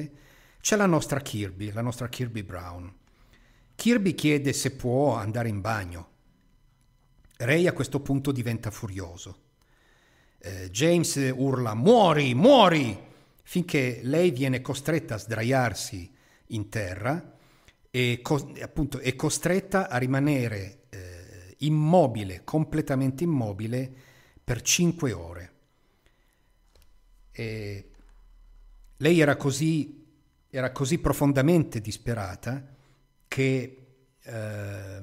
parte, c'è la nostra Kirby, la nostra Kirby Brown. Kirby chiede se può andare in bagno. Ray a questo punto diventa furioso. Eh, James urla muori, muori, finché lei viene costretta a sdraiarsi in terra e co- appunto è costretta a rimanere eh, immobile, completamente immobile, per 5 ore. E lei era così, era così profondamente disperata che eh,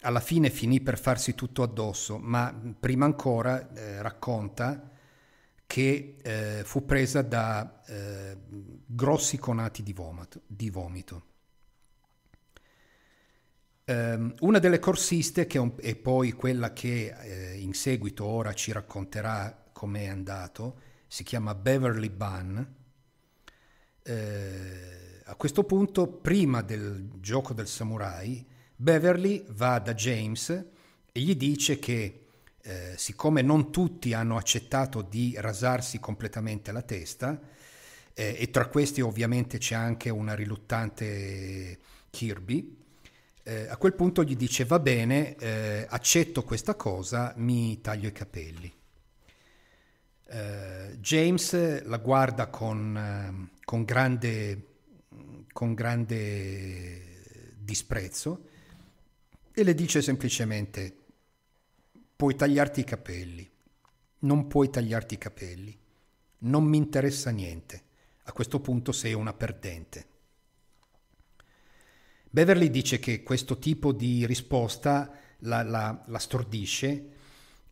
alla fine finì per farsi tutto addosso, ma prima ancora eh, racconta che eh, fu presa da eh, grossi conati di vomito. Di vomito ehm, una delle corsiste, che è poi quella che eh, in seguito ora ci racconterà com'è andato, si chiama Beverly Bunn. Eh, a questo punto, prima del gioco del samurai, Beverly va da James e gli dice che eh, siccome non tutti hanno accettato di rasarsi completamente la testa, eh, e tra questi ovviamente c'è anche una riluttante Kirby, eh, a quel punto gli dice va bene, eh, accetto questa cosa, mi taglio i capelli. Eh, James la guarda con, eh, con, grande, con grande disprezzo e le dice semplicemente puoi tagliarti i capelli, non puoi tagliarti i capelli, non mi interessa niente, a questo punto sei una perdente. Beverly dice che questo tipo di risposta la, la, la stordisce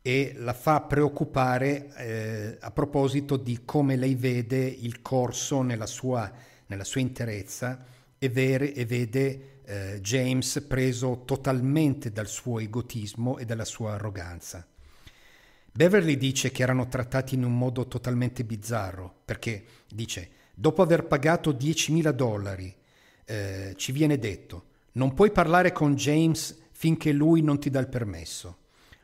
e la fa preoccupare eh, a proposito di come lei vede il corso nella sua, nella sua interezza e, vere, e vede eh, James preso totalmente dal suo egotismo e dalla sua arroganza. Beverly dice che erano trattati in un modo totalmente bizzarro, perché dice, dopo aver pagato 10.000 dollari, eh, ci viene detto, non puoi parlare con James finché lui non ti dà il permesso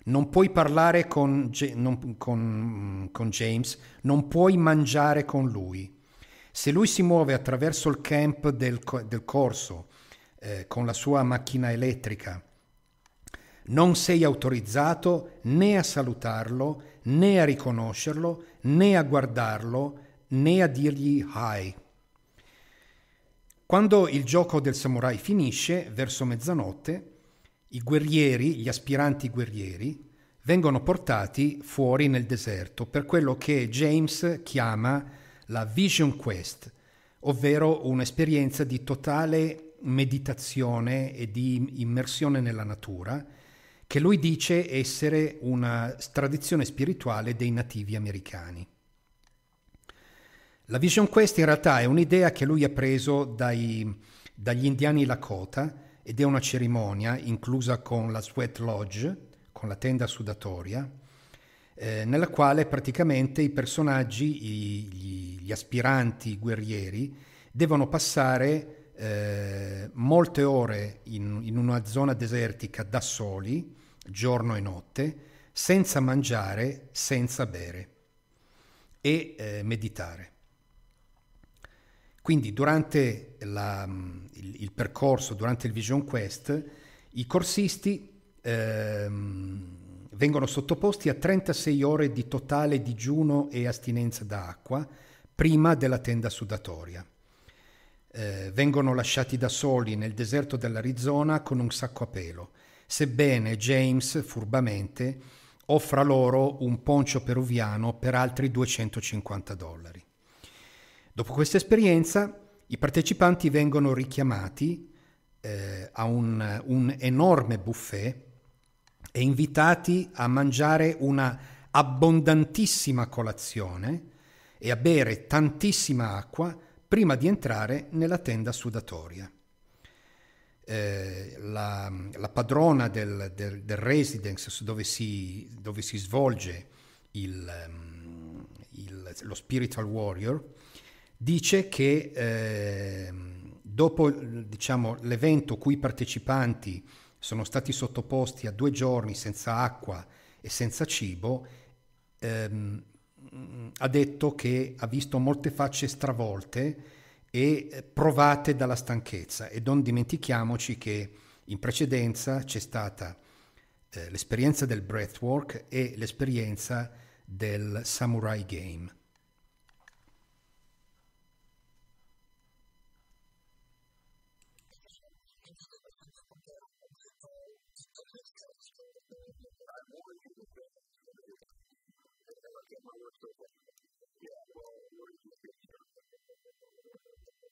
non puoi parlare con, non, con, con, James, non puoi mangiare con lui. Se lui si muove attraverso il camp del, del corso eh, con la sua macchina elettrica, non sei autorizzato né a salutarlo, né a riconoscerlo, né a guardarlo, né a dirgli hi. Quando il gioco del samurai finisce, verso mezzanotte, i guerrieri, gli aspiranti guerrieri, vengono portati fuori nel deserto per quello che James chiama la Vision Quest, ovvero un'esperienza di totale meditazione e di immersione nella natura, che lui dice essere una tradizione spirituale dei nativi americani. La Vision Quest in realtà è un'idea che lui ha preso dai, dagli indiani Lakota, ed è una cerimonia inclusa con la sweat lodge, con la tenda sudatoria, eh, nella quale praticamente i personaggi, i, gli, gli, aspiranti guerrieri, devono passare eh, molte ore in, in una zona desertica da soli, giorno e notte, senza mangiare, senza bere e eh, meditare. Quindi durante la, mm, il, il, percorso, durante il Vision Quest, i corsisti ehm, vengono sottoposti a 36 ore di totale digiuno e astinenza da acqua prima della tenda sudatoria. Eh, vengono lasciati da soli nel deserto dell'Arizona con un sacco a pelo, sebbene James furbamente offra loro un poncio peruviano per altri 250 dollari. Dopo questa esperienza i partecipanti vengono richiamati eh, a un, un enorme buffet e invitati a mangiare una abbondantissima colazione e a bere tantissima acqua prima di entrare nella tenda sudatoria. Eh, la, la, padrona del, del, del residence dove si, dove si svolge il, ehm, il, lo spiritual warrior dice che eh, dopo diciamo, l'evento cui i partecipanti sono stati sottoposti a due giorni senza acqua e senza cibo, ehm, ha detto che ha visto molte facce stravolte e eh, provate dalla stanchezza e non dimentichiamoci che in precedenza c'è stata eh, l'esperienza del breathwork e l'esperienza del samurai game.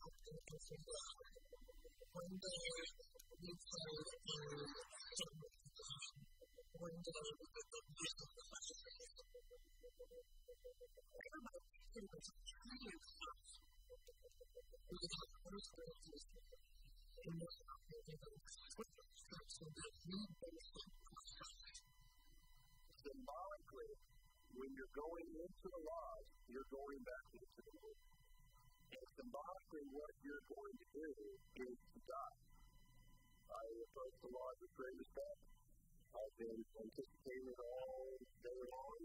et en france, Symbolically, when you're going into the lodge, you're going back into the room. symbolically what you're going to do is to die. I approach the Lord with great respect. I've been anticipating it all day long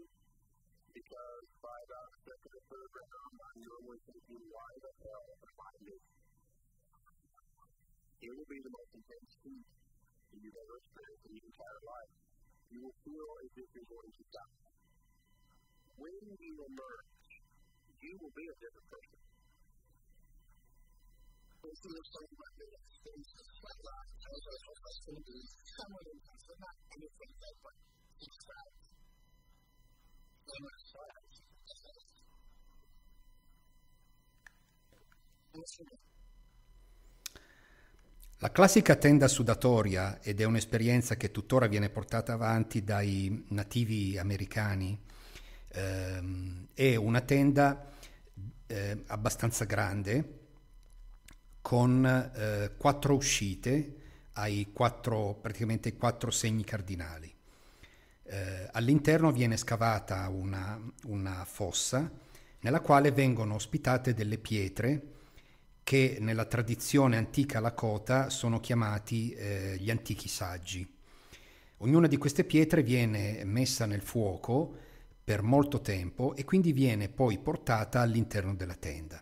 because by about the second or third round, I'm normally thinking, why the hell am I doing It will be the most intense heat that you've ever experienced in your entire life. You will feel as if you're going to die. When you emerge, you will be a different person. consiglio solamente quella è la sua passione di diciamo di trasformare e di fare il poi di stare non è stare la classica tenda sudatoria, ed è un'esperienza che tuttora viene portata avanti dai nativi americani, ehm, è una tenda eh, abbastanza grande, con eh, quattro uscite ai quattro, praticamente quattro segni cardinali. Eh, all'interno viene scavata una, una, fossa nella quale vengono ospitate delle pietre che nella tradizione antica lakota sono chiamati eh, gli antichi saggi. Ognuna di queste pietre viene messa nel fuoco per molto tempo e quindi viene poi portata all'interno della tenda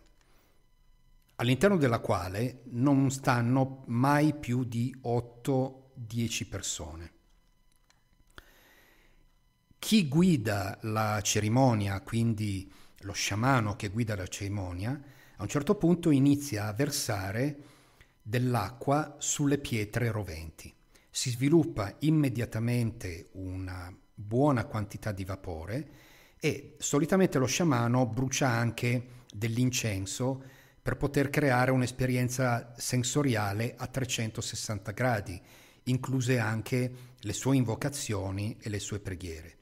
all'interno della quale non stanno mai più di 8-10 persone. Chi guida la cerimonia, quindi lo sciamano che guida la cerimonia, a un certo punto inizia a versare dell'acqua sulle pietre roventi. Si sviluppa immediatamente una buona quantità di vapore e solitamente lo sciamano brucia anche dell'incenso per poter creare un'esperienza sensoriale a 360 gradi, incluse anche le sue invocazioni e le sue preghiere.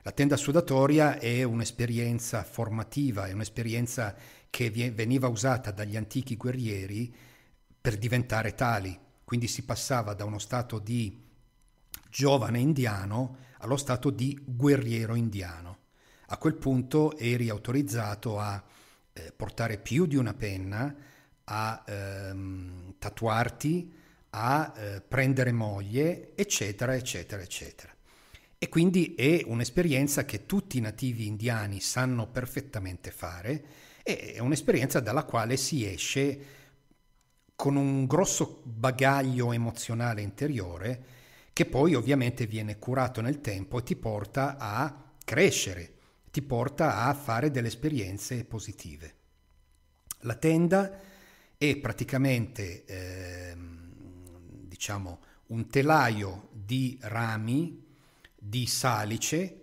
La tenda sudatoria è un'esperienza formativa, è un'esperienza che veniva usata dagli antichi guerrieri per diventare tali, quindi si passava da uno stato di giovane indiano allo stato di guerriero indiano. A quel punto eri autorizzato a eh, portare più di una penna, a ehm, tatuarti, a eh, prendere moglie, eccetera, eccetera, eccetera. E quindi è un'esperienza che tutti i nativi indiani sanno perfettamente fare, è un'esperienza dalla quale si esce con un grosso bagaglio emozionale interiore che poi ovviamente viene curato nel tempo e ti porta a crescere ti porta a fare delle esperienze positive. La tenda è praticamente, eh, diciamo, un telaio di rami di salice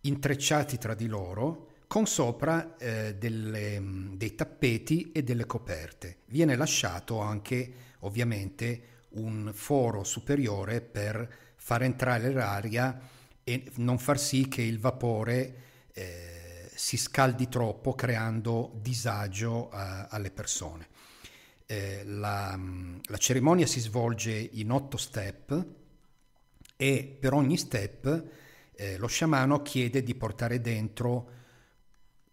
intrecciati tra di loro con sopra eh, delle, dei tappeti e delle coperte. Viene lasciato anche ovviamente un foro superiore per far entrare l'aria e non far sì che il vapore eh, si scaldi troppo creando disagio a, eh, alle persone. Eh, la, mm, la, cerimonia si svolge in otto step e per ogni step eh, lo sciamano chiede di portare dentro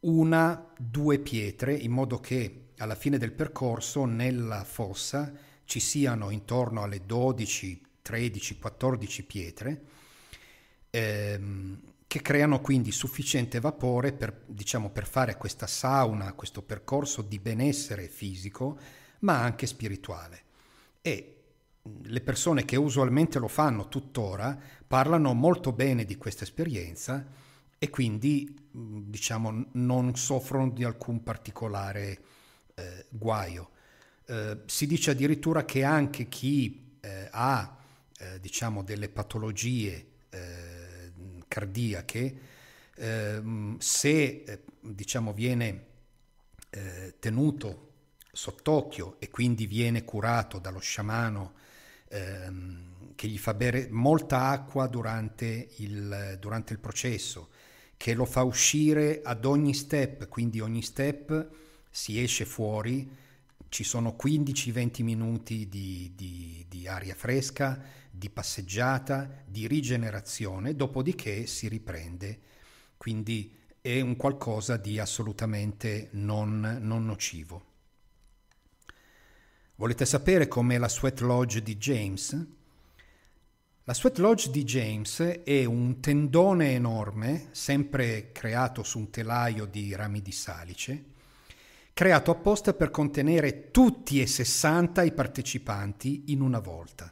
una, due pietre in modo che alla fine del percorso nella fossa ci siano intorno alle 12, 13, 14 pietre. Ehm, che creano quindi sufficiente vapore per, diciamo, per fare questa sauna, questo percorso di benessere fisico, ma anche spirituale. E le persone che usualmente lo fanno tuttora parlano molto bene di questa esperienza e quindi diciamo non soffrono di alcun particolare eh, guaio. Eh, si dice addirittura che anche chi eh, ha eh, diciamo delle patologie eh, cardiache, ehm, se eh, diciamo, viene eh, tenuto sott'occhio e quindi viene curato dallo sciamano ehm, che gli fa bere molta acqua durante il, durante il processo, che lo fa uscire ad ogni step, quindi ogni step si esce fuori ci sono 15-20 minuti di, di, di, aria fresca, di passeggiata, di rigenerazione, dopodiché si riprende. Quindi è un qualcosa di assolutamente non, non nocivo. Volete sapere com'è la Sweat Lodge di James? La Sweat Lodge di James è un tendone enorme, sempre creato su un telaio di rami di salice, creato apposta per contenere tutti e 60 i partecipanti in una volta.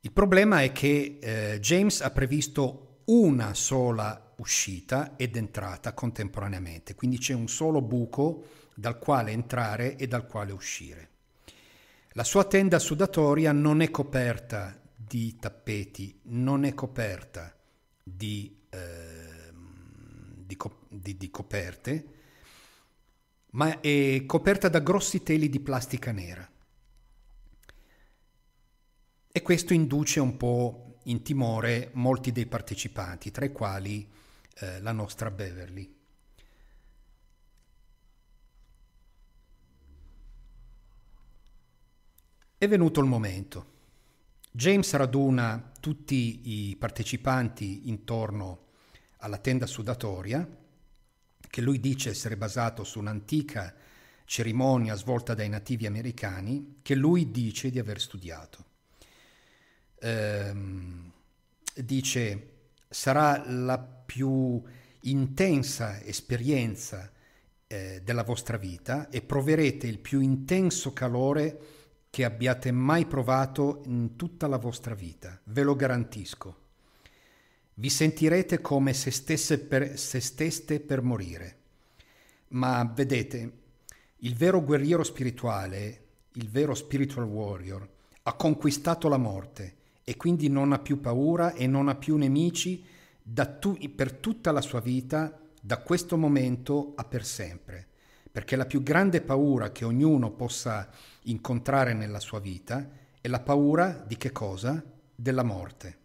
Il problema è che eh, James ha previsto una sola uscita ed entrata contemporaneamente, quindi c'è un solo buco dal quale entrare e dal quale uscire. La sua tenda sudatoria non è coperta di tappeti, non è coperta di eh, di, di, di coperte, ma è coperta da grossi teli di plastica nera. E questo induce un po' in timore molti dei partecipanti, tra i quali eh, la nostra Beverly. È venuto il momento. James raduna tutti i partecipanti intorno alla tenda sudatoria, che lui dice essere basato su un'antica cerimonia svolta dai nativi americani, che lui dice di aver studiato. Ehm, dice, sarà la più intensa esperienza eh, della vostra vita e proverete il più intenso calore che abbiate mai provato in tutta la vostra vita, ve lo garantisco. Vi sentirete come se, stesse per, se steste per morire. Ma vedete, il vero guerriero spirituale, il vero spiritual warrior, ha conquistato la morte e quindi non ha più paura e non ha più nemici tu, per tutta la sua vita, da questo momento a per sempre. Perché la più grande paura che ognuno possa incontrare nella sua vita è la paura di che cosa? Della morte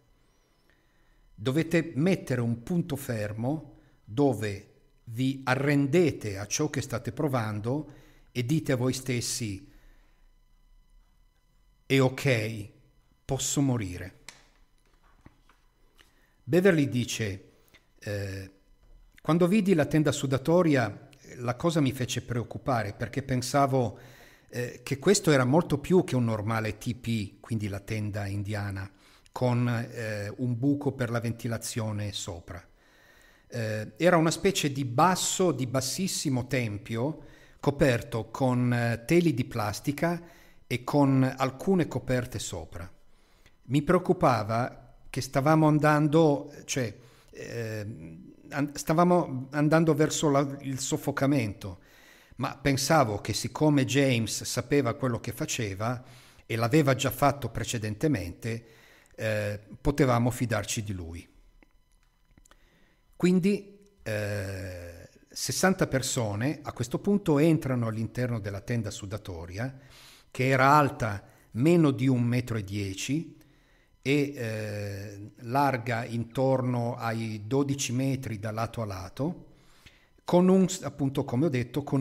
dovete mettere un punto fermo dove vi arrendete a ciò che state provando e dite a voi stessi è ok, posso morire. Beverly dice, eh, quando vidi la tenda sudatoria la cosa mi fece preoccupare perché pensavo eh, che questo era molto più che un normale TP, quindi la tenda indiana con eh, un buco per la ventilazione sopra. Eh, era una specie di basso, di bassissimo tempio coperto con eh, teli di plastica e con alcune coperte sopra. Mi preoccupava che stavamo andando, cioè, eh, stavamo andando verso la, il soffocamento, ma pensavo che siccome James sapeva quello che faceva e l'aveva già fatto precedentemente, eh, potevamo fidarci di lui. Quindi eh, 60 persone a questo punto entrano all'interno della tenda sudatoria che era alta meno di un metro e dieci e eh, larga intorno ai 12 metri da lato a lato, con un, appunto come ho detto, con